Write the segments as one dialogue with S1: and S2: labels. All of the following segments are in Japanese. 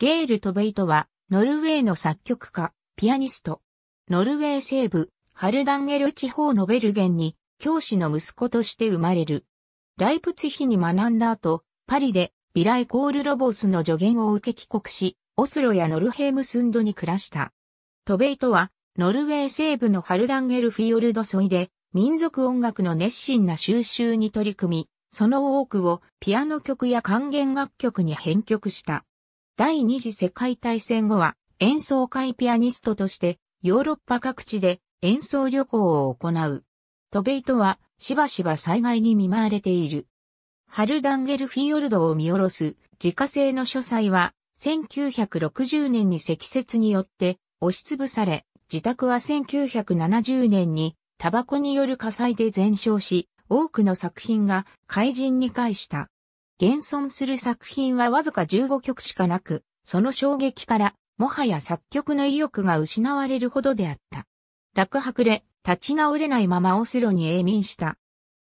S1: ゲール・トベイトは、ノルウェーの作曲家、ピアニスト。ノルウェー西部、ハルダンゲル地方のベルゲンに、教師の息子として生まれる。ライプツヒに学んだ後、パリで、ビライコール・ロボスの助言を受け帰国し、オスロやノルヘームスンドに暮らした。トベイトは、ノルウェー西部のハルダンゲルフィヨルド沿いで、民族音楽の熱心な収集に取り組み、その多くをピアノ曲や管弦楽曲に編曲した。第二次世界大戦後は演奏会ピアニストとしてヨーロッパ各地で演奏旅行を行う。トベイトはしばしば災害に見舞われている。ハルダンゲルフィヨルドを見下ろす自家製の書斎は1960年に積雪によって押しつぶされ、自宅は1970年にタバコによる火災で全焼し、多くの作品が怪人に返した。現存する作品はわずか15曲しかなく、その衝撃から、もはや作曲の意欲が失われるほどであった。落白で、立ち直れないままオスロに永眠した。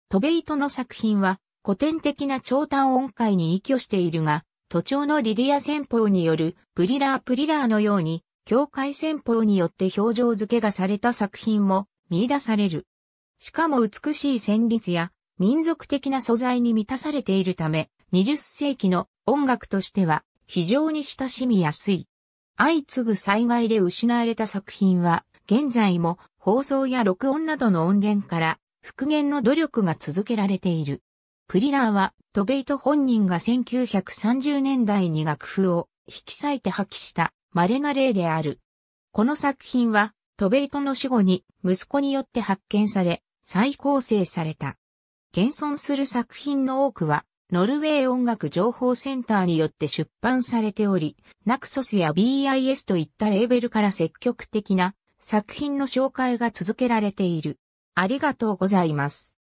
S1: トベイトの作品は、古典的な長短音階に依拠しているが、都庁のリディア戦法によるプリラープリラーのように、境界戦法によって表情付けがされた作品も見出される。しかも美しい旋律や民族的な素材に満たされているため、20世紀の音楽としては非常に親しみやすい。相次ぐ災害で失われた作品は、現在も放送や録音などの音源から復元の努力が続けられている。プリラーはトベイト本人が1930年代に楽譜を引き裂いて破棄した稀な例である。この作品はトベイトの死後に息子によって発見され再構成された。現存する作品の多くはノルウェー音楽情報センターによって出版されており、ナクソスや BIS といったレーベルから積極的な作品の紹介が続けられている。ありがとうございます。